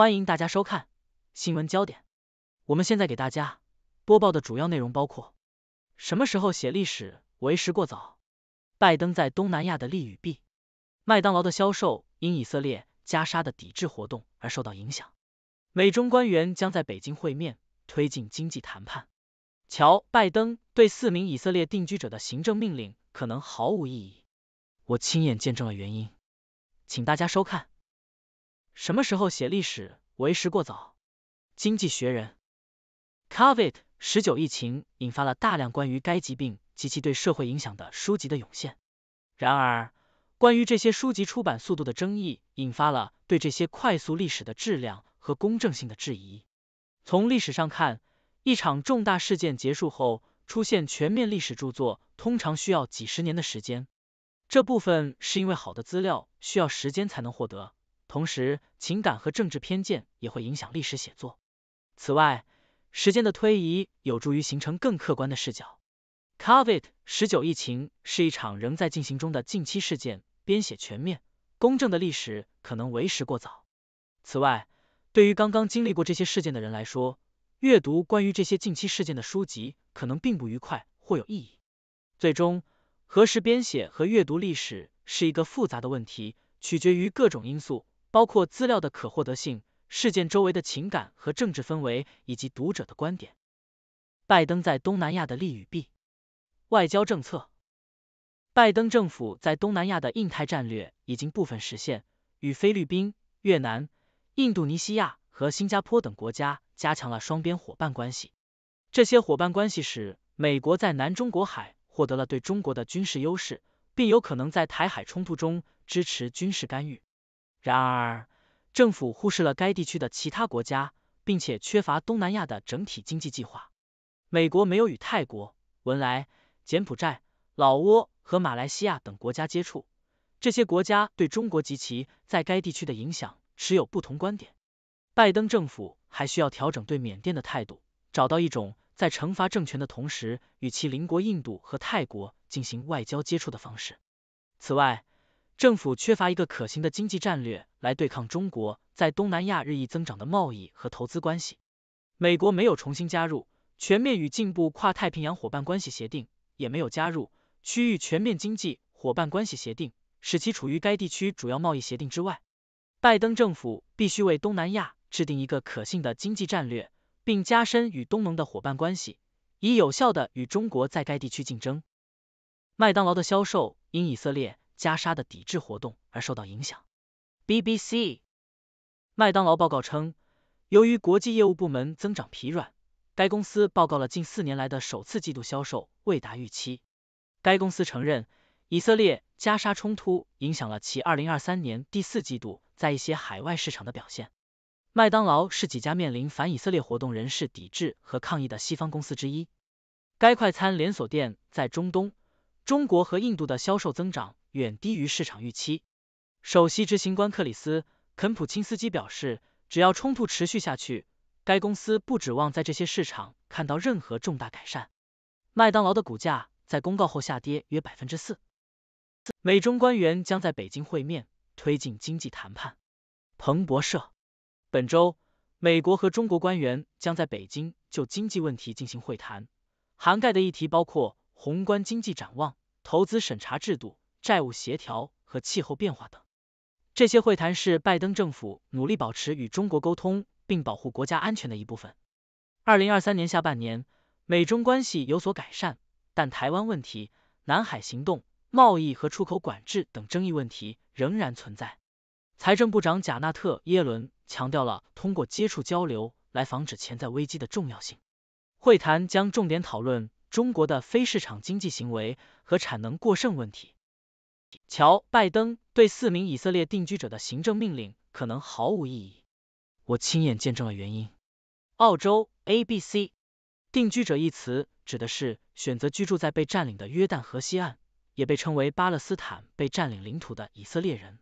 欢迎大家收看新闻焦点。我们现在给大家播报的主要内容包括：什么时候写历史为时过早？拜登在东南亚的利与弊？麦当劳的销售因以色列加沙的抵制活动而受到影响？美中官员将在北京会面，推进经济谈判？乔·拜登对四名以色列定居者的行政命令可能毫无意义？我亲眼见证了原因，请大家收看。什么时候写历史为时过早？经济学人。Covid 十九疫情引发了大量关于该疾病及其对社会影响的书籍的涌现，然而，关于这些书籍出版速度的争议，引发了对这些快速历史的质量和公正性的质疑。从历史上看，一场重大事件结束后出现全面历史著作通常需要几十年的时间，这部分是因为好的资料需要时间才能获得。同时，情感和政治偏见也会影响历史写作。此外，时间的推移有助于形成更客观的视角。COVID 十九疫情是一场仍在进行中的近期事件，编写全面、公正的历史可能为时过早。此外，对于刚刚经历过这些事件的人来说，阅读关于这些近期事件的书籍可能并不愉快或有意义。最终，何时编写和阅读历史是一个复杂的问题，取决于各种因素。包括资料的可获得性、事件周围的情感和政治氛围以及读者的观点。拜登在东南亚的利与弊、外交政策。拜登政府在东南亚的印太战略已经部分实现，与菲律宾、越南、印度尼西亚和新加坡等国家加强了双边伙伴关系。这些伙伴关系使美国在南中国海获得了对中国的军事优势，并有可能在台海冲突中支持军事干预。然而，政府忽视了该地区的其他国家，并且缺乏东南亚的整体经济计划。美国没有与泰国、文莱、柬埔寨、老挝和马来西亚等国家接触，这些国家对中国及其在该地区的影响持有不同观点。拜登政府还需要调整对缅甸的态度，找到一种在惩罚政权的同时，与其邻国印度和泰国进行外交接触的方式。此外，政府缺乏一个可行的经济战略来对抗中国在东南亚日益增长的贸易和投资关系。美国没有重新加入全面与进步跨太平洋伙伴关系协定，也没有加入区域全面经济伙伴关系协定，使其处于该地区主要贸易协定之外。拜登政府必须为东南亚制定一个可信的经济战略，并加深与东盟的伙伴关系，以有效的与中国在该地区竞争。麦当劳的销售因以色列。加沙的抵制活动而受到影响。BBC、麦当劳报告称，由于国际业务部门增长疲软，该公司报告了近四年来的首次季度销售未达预期。该公司承认，以色列加沙冲突影响了其二零二三年第四季度在一些海外市场的表现。麦当劳是几家面临反以色列活动人士抵制和抗议的西方公司之一。该快餐连锁店在中东、中国和印度的销售增长。远低于市场预期。首席执行官克里斯·肯普钦斯基表示，只要冲突持续下去，该公司不指望在这些市场看到任何重大改善。麦当劳的股价在公告后下跌约百分之四。美中官员将在北京会面，推进经济谈判。彭博社，本周美国和中国官员将在北京就经济问题进行会谈，涵盖的议题包括宏观经济展望、投资审查制度。债务协调和气候变化等，这些会谈是拜登政府努力保持与中国沟通并保护国家安全的一部分。二零二三年下半年，美中关系有所改善，但台湾问题、南海行动、贸易和出口管制等争议问题仍然存在。财政部长贾纳特·耶伦强调了通过接触交流来防止潜在危机的重要性。会谈将重点讨论中国的非市场经济行为和产能过剩问题。乔·拜登对四名以色列定居者的行政命令可能毫无意义。我亲眼见证了原因。澳洲 ABC。定居者一词指的是选择居住在被占领的约旦河西岸，也被称为巴勒斯坦被占领土的以色列人。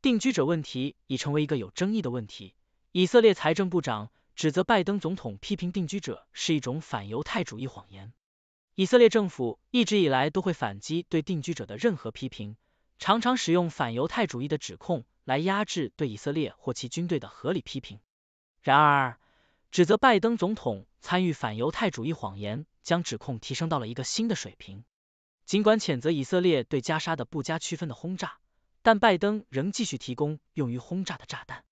定居者问题已成为一个有争议的问题。以色列财政部长指责拜登总统批评定居者是一种反犹太主义谎言。以色列政府一直以来都会反击对定居者的任何批评，常常使用反犹太主义的指控来压制对以色列或其军队的合理批评。然而，指责拜登总统参与反犹太主义谎言，将指控提升到了一个新的水平。尽管谴责以色列对加沙的不加区分的轰炸，但拜登仍继续提供用于轰炸的炸弹。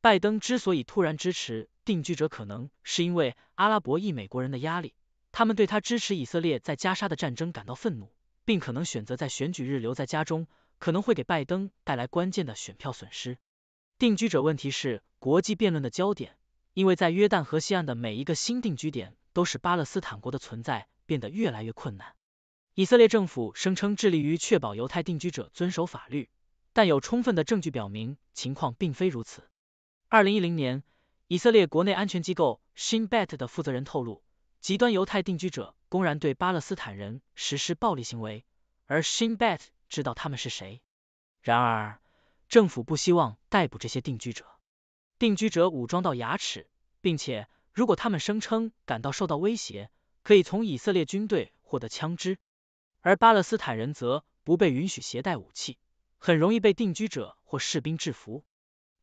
拜登之所以突然支持定居者，可能是因为阿拉伯裔美国人的压力。他们对他支持以色列在加沙的战争感到愤怒，并可能选择在选举日留在家中，可能会给拜登带来关键的选票损失。定居者问题是国际辩论的焦点，因为在约旦河西岸的每一个新定居点，都使巴勒斯坦国的存在变得越来越困难。以色列政府声称致力于确保犹太定居者遵守法律，但有充分的证据表明情况并非如此。二零一零年，以色列国内安全机构 Shin Bet 的负责人透露。极端犹太定居者公然对巴勒斯坦人实施暴力行为，而 s h i n b e t 知道他们是谁。然而，政府不希望逮捕这些定居者。定居者武装到牙齿，并且如果他们声称感到受到威胁，可以从以色列军队获得枪支。而巴勒斯坦人则不被允许携带武器，很容易被定居者或士兵制服。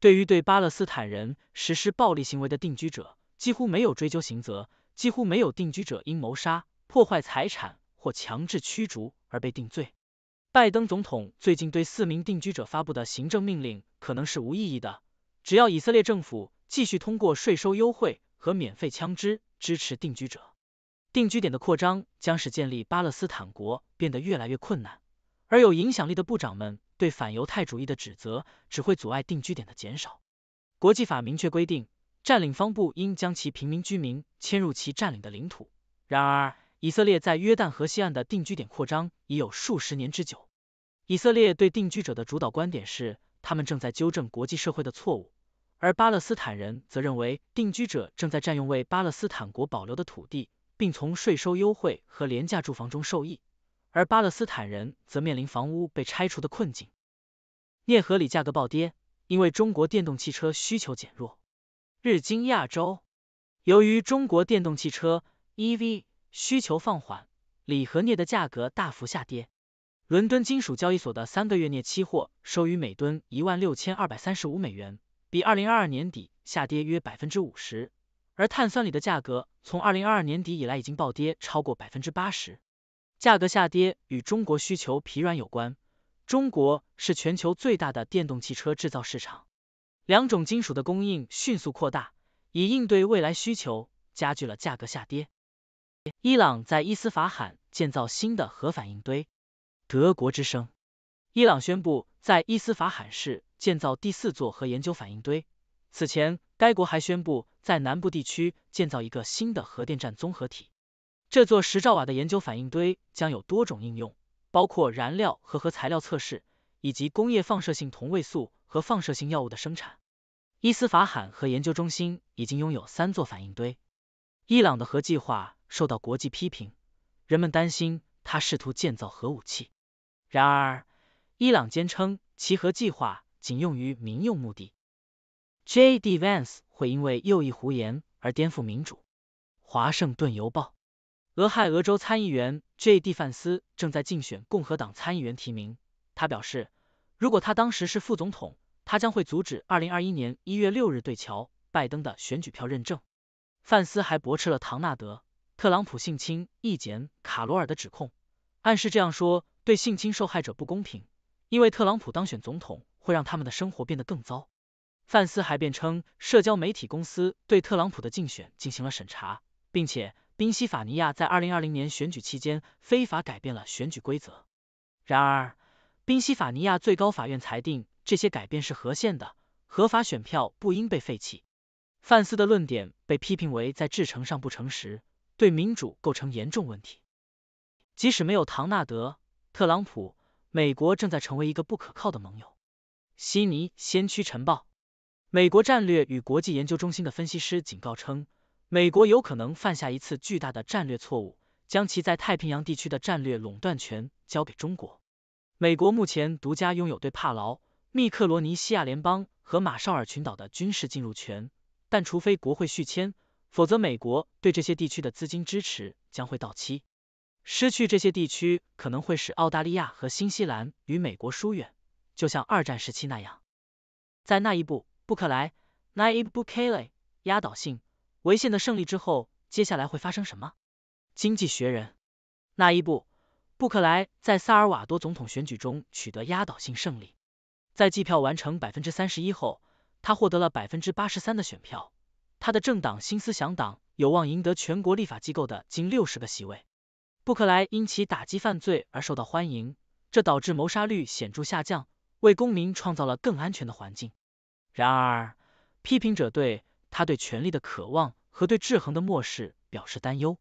对于对巴勒斯坦人实施暴力行为的定居者，几乎没有追究刑责。几乎没有定居者因谋杀、破坏财产或强制驱逐而被定罪。拜登总统最近对四名定居者发布的行政命令可能是无意义的。只要以色列政府继续通过税收优惠和免费枪支支持定居者，定居点的扩张将使建立巴勒斯坦国变得越来越困难。而有影响力的部长们对反犹太主义的指责只会阻碍定居点的减少。国际法明确规定。占领方不应将其平民居民迁入其占领的领土。然而，以色列在约旦河西岸的定居点扩张已有数十年之久。以色列对定居者的主导观点是，他们正在纠正国际社会的错误；而巴勒斯坦人则认为，定居者正在占用为巴勒斯坦国保留的土地，并从税收优惠和廉价住房中受益，而巴勒斯坦人则面临房屋被拆除的困境。镍和锂价格暴跌，因为中国电动汽车需求减弱。日经亚洲，由于中国电动汽车 EV 需求放缓，锂和镍的价格大幅下跌。伦敦金属交易所的三个月镍期货收于每吨一万六千二百三十五美元，比二零二二年底下跌约百分之五十。而碳酸锂的价格从二零二二年底以来已经暴跌超过百分之八十。价格下跌与中国需求疲软有关。中国是全球最大的电动汽车制造市场。两种金属的供应迅速扩大，以应对未来需求，加剧了价格下跌。伊朗在伊斯法罕建造新的核反应堆。德国之声：伊朗宣布在伊斯法罕市建造第四座核研究反应堆。此前，该国还宣布在南部地区建造一个新的核电站综合体。这座十兆瓦的研究反应堆将有多种应用，包括燃料和核材料测试。以及工业放射性同位素和放射性药物的生产，伊斯法罕和研究中心已经拥有三座反应堆。伊朗的核计划受到国际批评，人们担心他试图建造核武器。然而，伊朗坚称其核计划仅用于民用目的。J. D. Vance 会因为右翼胡言而颠覆民主。华盛顿邮报，俄亥俄州参议员 J. D. 范斯正在竞选共和党参议员提名，他表示。如果他当时是副总统，他将会阻止二零二一年一月六日对乔·拜登的选举票认证。范斯还驳斥了唐纳德·特朗普性侵意简·卡罗尔的指控，暗示这样说对性侵受害者不公平，因为特朗普当选总统会让他们的生活变得更糟。范斯还辩称，社交媒体公司对特朗普的竞选进行了审查，并且宾夕法尼亚在二零二零年选举期间非法改变了选举规则。然而，宾夕法尼亚最高法院裁定，这些改变是合宪的，合法选票不应被废弃。范斯的论点被批评为在制程上不诚实，对民主构成严重问题。即使没有唐纳德·特朗普，美国正在成为一个不可靠的盟友。悉尼先驱晨报，美国战略与国际研究中心的分析师警告称，美国有可能犯下一次巨大的战略错误，将其在太平洋地区的战略垄断权交给中国。美国目前独家拥有对帕劳、密克罗尼西亚联邦和马绍尔群岛的军事进入权，但除非国会续签，否则美国对这些地区的资金支持将会到期。失去这些地区可能会使澳大利亚和新西兰与美国疏远，就像二战时期那样。在那一步，布克莱 （Naib b u k e l a 压倒性维宪的胜利之后，接下来会发生什么？经济学人。那一步。布克莱在萨尔瓦多总统选举中取得压倒性胜利，在计票完成百分之三十一后，他获得了百分之八十三的选票。他的政党新思想党有望赢得全国立法机构的近六十个席位。布克莱因其打击犯罪而受到欢迎，这导致谋杀率显著下降，为公民创造了更安全的环境。然而，批评者对他对权力的渴望和对制衡的漠视表示担忧。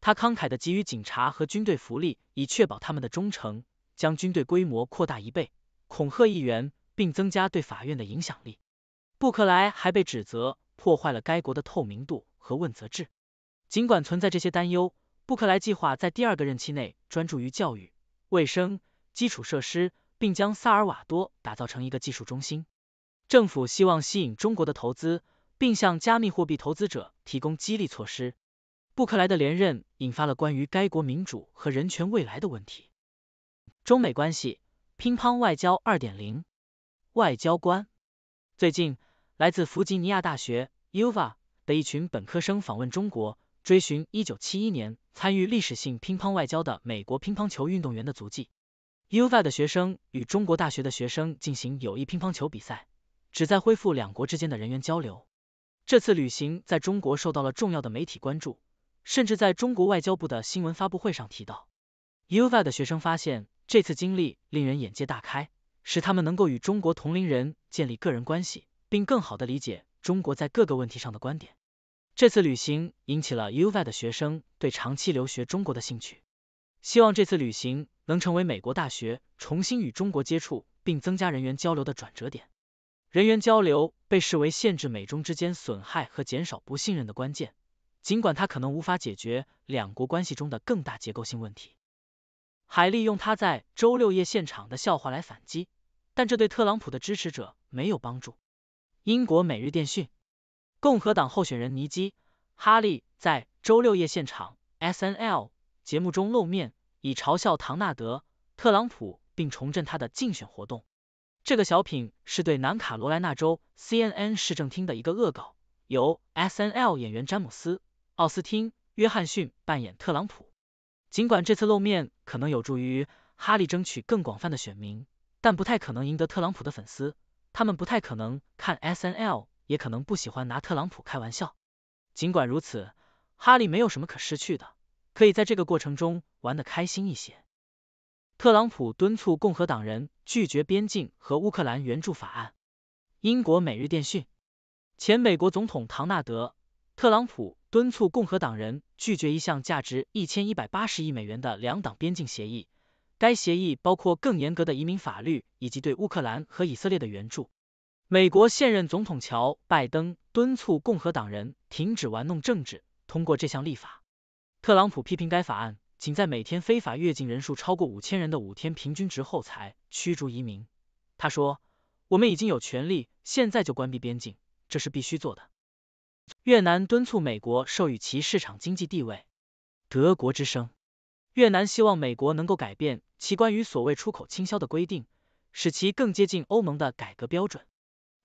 他慷慨的给予警察和军队福利，以确保他们的忠诚，将军队规模扩大一倍，恐吓议员，并增加对法院的影响力。布克莱还被指责破坏了该国的透明度和问责制。尽管存在这些担忧，布克莱计划在第二个任期内专注于教育、卫生、基础设施，并将萨尔瓦多打造成一个技术中心。政府希望吸引中国的投资，并向加密货币投资者提供激励措施。布克莱的连任引发了关于该国民主和人权未来的问题。中美关系，乒乓外交二点零，外交官。最近，来自弗吉尼亚大学 （UVA） 的一群本科生访问中国，追寻一九七一年参与历史性乒乓外交的美国乒乓球运动员的足迹。UVA 的学生与中国大学的学生进行友谊乒乓球比赛，旨在恢复两国之间的人员交流。这次旅行在中国受到了重要的媒体关注。甚至在中国外交部的新闻发布会上提到，UVA 的学生发现这次经历令人眼界大开，使他们能够与中国同龄人建立个人关系，并更好地理解中国在各个问题上的观点。这次旅行引起了 UVA 的学生对长期留学中国的兴趣，希望这次旅行能成为美国大学重新与中国接触并增加人员交流的转折点。人员交流被视为限制美中之间损害和减少不信任的关键。尽管他可能无法解决两国关系中的更大结构性问题，海利用他在周六夜现场的笑话来反击，但这对特朗普的支持者没有帮助。英国每日电讯，共和党候选人尼基·哈利在周六夜现场 S N L 节目中露面，以嘲笑唐纳德·特朗普并重振他的竞选活动。这个小品是对南卡罗来纳州 C N N 市政厅的一个恶搞，由 S N L 演员詹姆斯。奥斯汀·约翰逊扮演特朗普。尽管这次露面可能有助于哈利争取更广泛的选民，但不太可能赢得特朗普的粉丝。他们不太可能看 SNL，也可能不喜欢拿特朗普开玩笑。尽管如此，哈利没有什么可失去的，可以在这个过程中玩得开心一些。特朗普敦促共和党人拒绝边境和乌克兰援助法案。英国《每日电讯》前美国总统唐纳德。特朗普敦促共和党人拒绝一项价值一千一百八十亿美元的两党边境协议，该协议包括更严格的移民法律以及对乌克兰和以色列的援助。美国现任总统乔·拜登敦促共和党人停止玩弄政治，通过这项立法。特朗普批评该法案仅在每天非法越境人数超过五千人的五天平均值后才驱逐移民，他说：“我们已经有权利，现在就关闭边境，这是必须做的。”越南敦促美国授予其市场经济地位。德国之声，越南希望美国能够改变其关于所谓出口倾销的规定，使其更接近欧盟的改革标准。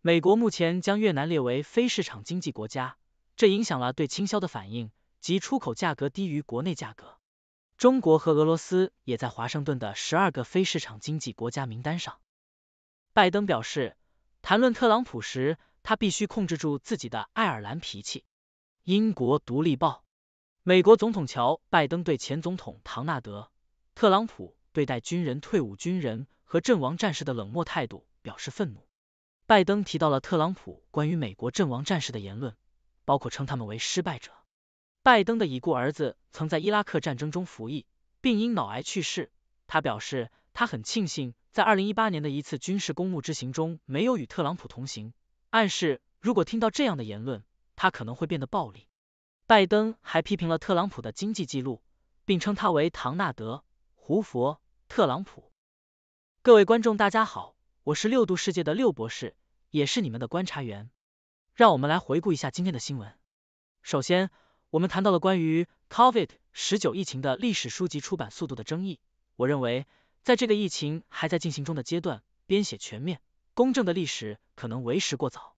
美国目前将越南列为非市场经济国家，这影响了对倾销的反应及出口价格低于国内价格。中国和俄罗斯也在华盛顿的十二个非市场经济国家名单上。拜登表示，谈论特朗普时。他必须控制住自己的爱尔兰脾气。英国《独立报》美国总统乔拜登对前总统唐纳德·特朗普对待军人、退伍军人和阵亡战士的冷漠态度表示愤怒。拜登提到了特朗普关于美国阵亡战士的言论，包括称他们为失败者。拜登的已故儿子曾在伊拉克战争中服役，并因脑癌去世。他表示，他很庆幸在二零一八年的一次军事公募之行中没有与特朗普同行。暗示，如果听到这样的言论，他可能会变得暴力。拜登还批评了特朗普的经济记录，并称他为“唐纳德·胡佛·特朗普”。各位观众，大家好，我是六度世界的六博士，也是你们的观察员。让我们来回顾一下今天的新闻。首先，我们谈到了关于 COVID 十九疫情的历史书籍出版速度的争议。我认为，在这个疫情还在进行中的阶段，编写全面。公正的历史可能为时过早。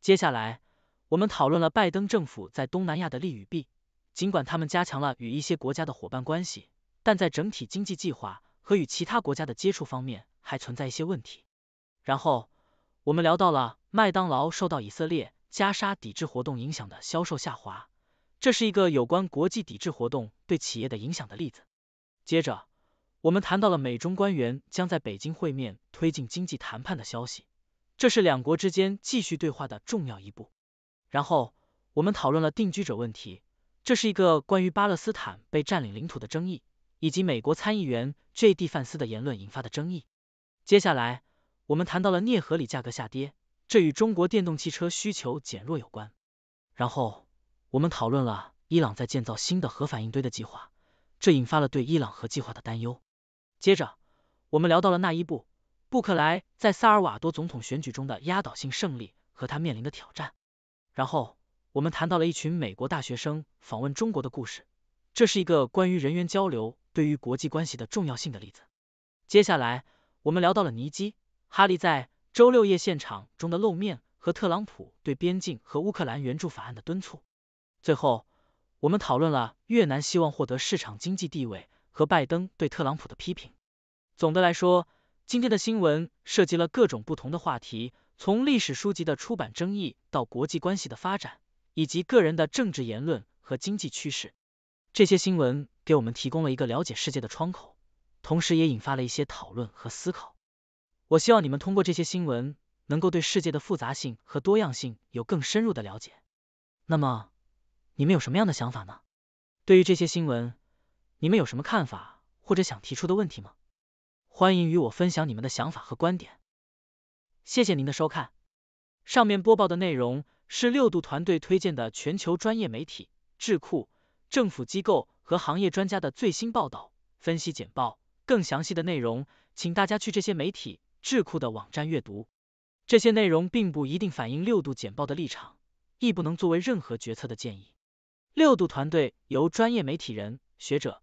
接下来，我们讨论了拜登政府在东南亚的利与弊，尽管他们加强了与一些国家的伙伴关系，但在整体经济计划和与其他国家的接触方面还存在一些问题。然后，我们聊到了麦当劳受到以色列加沙抵制活动影响的销售下滑，这是一个有关国际抵制活动对企业的影响的例子。接着，我们谈到了美中官员将在北京会面推进经济谈判的消息，这是两国之间继续对话的重要一步。然后我们讨论了定居者问题，这是一个关于巴勒斯坦被占领领土的争议，以及美国参议员 J. D. 范斯的言论引发的争议。接下来，我们谈到了镍合理价格下跌，这与中国电动汽车需求减弱有关。然后我们讨论了伊朗在建造新的核反应堆的计划，这引发了对伊朗核计划的担忧。接着，我们聊到了那一步，布克莱在萨尔瓦多总统选举中的压倒性胜利和他面临的挑战。然后，我们谈到了一群美国大学生访问中国的故事，这是一个关于人员交流对于国际关系的重要性的例子。接下来，我们聊到了尼基·哈利在周六夜现场中的露面和特朗普对边境和乌克兰援助法案的敦促。最后，我们讨论了越南希望获得市场经济地位。和拜登对特朗普的批评。总的来说，今天的新闻涉及了各种不同的话题，从历史书籍的出版争议到国际关系的发展，以及个人的政治言论和经济趋势。这些新闻给我们提供了一个了解世界的窗口，同时也引发了一些讨论和思考。我希望你们通过这些新闻，能够对世界的复杂性和多样性有更深入的了解。那么，你们有什么样的想法呢？对于这些新闻。你们有什么看法或者想提出的问题吗？欢迎与我分享你们的想法和观点。谢谢您的收看。上面播报的内容是六度团队推荐的全球专业媒体、智库、政府机构和行业专家的最新报道、分析简报。更详细的内容，请大家去这些媒体、智库的网站阅读。这些内容并不一定反映六度简报的立场，亦不能作为任何决策的建议。六度团队由专业媒体人、学者。